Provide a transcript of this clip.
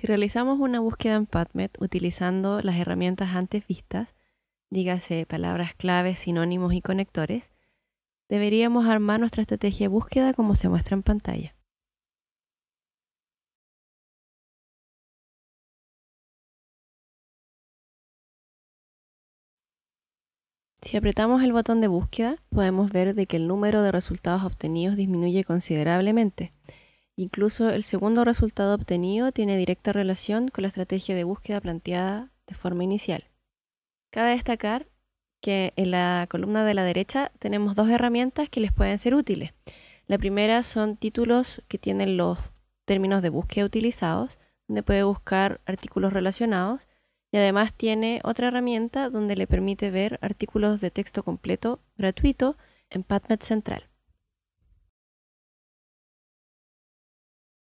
Si realizamos una búsqueda en PubMed utilizando las herramientas antes vistas, dígase palabras claves, sinónimos y conectores, deberíamos armar nuestra estrategia de búsqueda como se muestra en pantalla. Si apretamos el botón de búsqueda, podemos ver de que el número de resultados obtenidos disminuye considerablemente, Incluso el segundo resultado obtenido tiene directa relación con la estrategia de búsqueda planteada de forma inicial. Cabe destacar que en la columna de la derecha tenemos dos herramientas que les pueden ser útiles. La primera son títulos que tienen los términos de búsqueda utilizados, donde puede buscar artículos relacionados, y además tiene otra herramienta donde le permite ver artículos de texto completo gratuito en PubMed Central.